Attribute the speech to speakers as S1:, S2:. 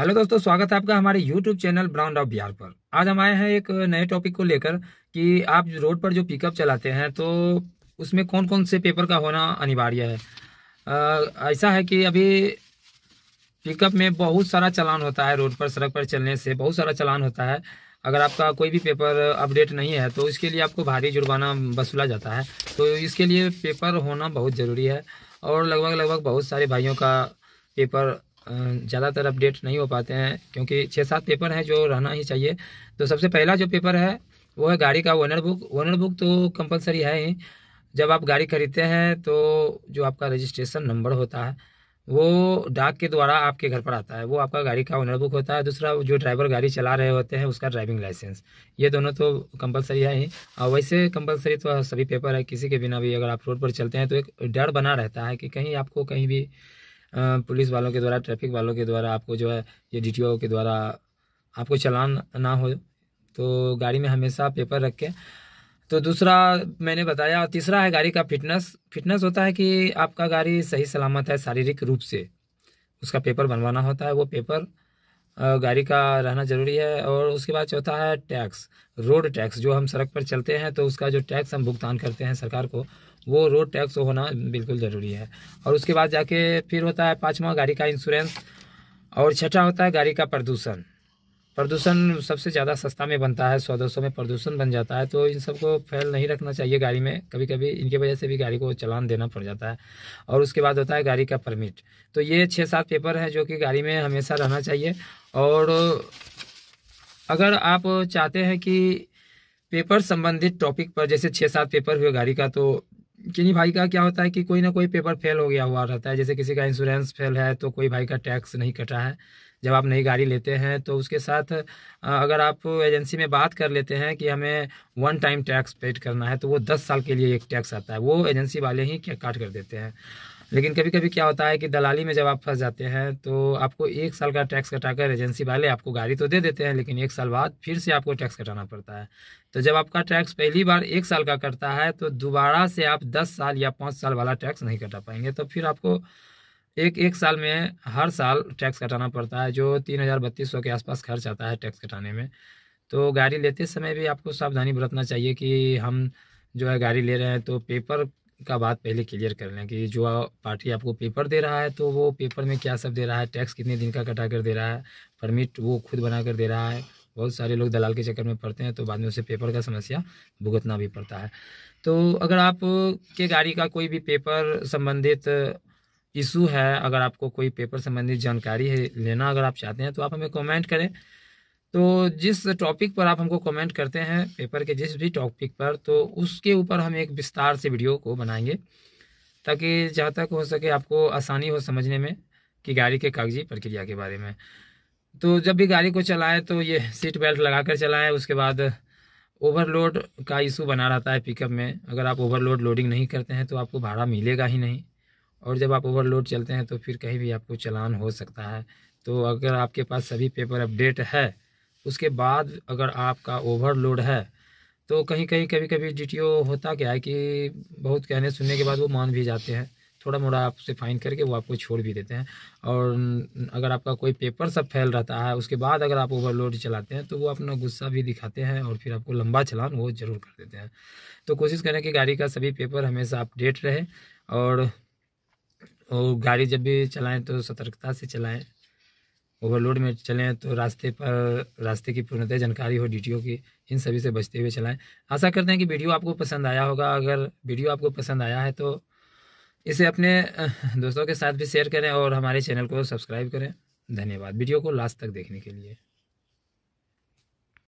S1: hello दोस्तों स्वागत है आपका हमारे YouTube channel brown of Bihar पर आज हम आए हैं एक नए टॉपिक को लेकर कि आप रोड पर जो पिकअप चलाते हैं तो उसमें कौन कौन से पेपर का होना अनिवार्य है आ, ऐसा है कि अभी पिकअप में बहुत सारा चलान होता है रोड पर सड़क पर चलने से बहुत सारा चलान होता है अगर आपका कोई भी पेपर अपडेट नहीं है तो इसके लिए आपको भारी जुर्माना वसूला जाता है तो इसके लिए पेपर होना बहुत ज़रूरी है और लगभग लगभग बहुत सारे भाइयों का पेपर ज़्यादातर अपडेट नहीं हो पाते हैं क्योंकि छः सात पेपर हैं जो रहना ही चाहिए तो सबसे पहला जो पेपर है वो है गाड़ी का ओनर बुक ओनर बुक तो कंपलसरी है ही जब आप गाड़ी खरीदते हैं तो जो आपका रजिस्ट्रेशन नंबर होता है वो डाक के द्वारा आपके घर पर आता है वो आपका गाड़ी का ओनर बुक होता है दूसरा जो ड्राइवर गाड़ी चला रहे होते हैं उसका ड्राइविंग लाइसेंस ये दोनों तो कंपलसरी है ही और वैसे कंपलसरी तो सभी पेपर है किसी के बिना भी अगर आप रोड पर चलते हैं तो एक डर बना रहता है कि कहीं आपको कहीं भी पुलिस वालों के द्वारा ट्रैफिक वालों के द्वारा आपको जो है ये डी के द्वारा आपको चलान ना हो तो गाड़ी में हमेशा पेपर रख के तो दूसरा मैंने बताया तीसरा है गाड़ी का फिटनेस फिटनेस होता है कि आपका गाड़ी सही सलामत है शारीरिक रूप से उसका पेपर बनवाना होता है वो पेपर गाड़ी का रहना ज़रूरी है और उसके बाद चौथा है टैक्स रोड टैक्स जो हम सड़क पर चलते हैं तो उसका जो टैक्स हम भुगतान करते हैं सरकार को वो रोड टैक्स होना बिल्कुल ज़रूरी है और उसके बाद जाके फिर होता है पाँचवा गाड़ी का इंश्योरेंस और छठा होता है गाड़ी का प्रदूषण प्रदूषण सबसे ज़्यादा सस्ता में बनता है सौ दो सौ में प्रदूषण बन जाता है तो इन सबको फैल नहीं रखना चाहिए गाड़ी में कभी कभी इनकी वजह से भी गाड़ी को चलान देना पड़ जाता है और उसके बाद होता है गाड़ी का परमिट तो ये छः सात पेपर है जो कि गाड़ी में हमेशा रहना चाहिए और अगर आप चाहते हैं कि पेपर संबंधित टॉपिक पर जैसे छः सात पेपर हुए गाड़ी का तो किन्हीं भाई का क्या होता है कि कोई ना कोई पेपर फेल हो गया हुआ रहता है जैसे किसी का इंश्योरेंस फेल है तो कोई भाई का टैक्स नहीं कटा है जब आप नई गाड़ी लेते हैं तो उसके साथ अगर आप एजेंसी में बात कर लेते हैं कि हमें वन टाइम टैक्स पेड करना है तो वो दस साल के लिए एक टैक्स आता है वो एजेंसी वाले ही क्या काट कर देते हैं लेकिन कभी कभी क्या होता है कि दलाली में जब आप फंस जाते हैं तो आपको एक साल का टैक्स कटाकर एजेंसी वाले आपको गाड़ी तो दे देते हैं लेकिन एक साल बाद फिर से आपको टैक्स कटाना पड़ता है तो जब आपका टैक्स पहली बार एक साल का कटता है तो दोबारा से आप दस साल या पाँच साल वाला टैक्स नहीं कटा पाएंगे तो फिर आपको एक एक साल में हर साल टैक्स कटाना पड़ता है जो तीन हज़ार बत्तीस सौ के आसपास खर्च आता है टैक्स कटाने में तो गाड़ी लेते समय भी आपको सावधानी बरतना चाहिए कि हम जो है गाड़ी ले रहे हैं तो पेपर का बात पहले क्लियर कर लें कि जो पार्टी आपको पेपर दे रहा है तो वो पेपर में क्या सब दे रहा है टैक्स कितने दिन का कटा कर दे रहा है परमिट वो खुद बना कर दे रहा है बहुत सारे लोग दलाल के चक्कर में पड़ते हैं तो बाद में उसे पेपर का समस्या भुगतना भी पड़ता है तो अगर आप के गाड़ी का कोई भी पेपर संबंधित इशू है अगर आपको कोई पेपर संबंधित जानकारी है लेना अगर आप चाहते हैं तो आप हमें कमेंट करें तो जिस टॉपिक पर आप हमको कमेंट करते हैं पेपर के जिस भी टॉपिक पर तो उसके ऊपर हम एक विस्तार से वीडियो को बनाएंगे ताकि जहाँ तक हो सके आपको आसानी हो समझने में कि गाड़ी के कागजी प्रक्रिया के बारे में तो जब भी गाड़ी को चलाएं तो ये सीट बेल्ट लगा कर चलाएँ उसके बाद ओवरलोड का इशू बना रहता है पिकअप में अगर आप ओवरलोड लोडिंग नहीं करते हैं तो आपको भाड़ा मिलेगा ही नहीं और जब आप ओवरलोड चलते हैं तो फिर कहीं भी आपको चलान हो सकता है तो अगर आपके पास सभी पेपर अपडेट है उसके बाद अगर आपका ओवरलोड है तो कहीं कहीं कभी कभी डी होता क्या है कि बहुत कहने सुनने के बाद वो मान भी जाते हैं थोड़ा मोड़ा आपसे फाइन करके वो आपको छोड़ भी देते हैं और अगर आपका कोई पेपर सब फैल रहता है उसके बाद अगर आप ओवरलोड चलाते हैं तो वो अपना गुस्सा भी दिखाते हैं और फिर आपको लंबा चलान वो ज़रूर कर देते हैं तो कोशिश करें कि गाड़ी का सभी पेपर हमेशा अपडेट रहे और और गाड़ी जब भी चलाएं तो सतर्कता से चलाएं ओवरलोड में चलें तो रास्ते पर रास्ते की पूर्णतः जानकारी हो डी की इन सभी से बचते हुए चलाएं आशा करते हैं कि वीडियो आपको पसंद आया होगा अगर वीडियो आपको पसंद आया है तो इसे अपने दोस्तों के साथ भी शेयर करें और हमारे चैनल को सब्सक्राइब करें धन्यवाद वीडियो को लास्ट तक देखने के लिए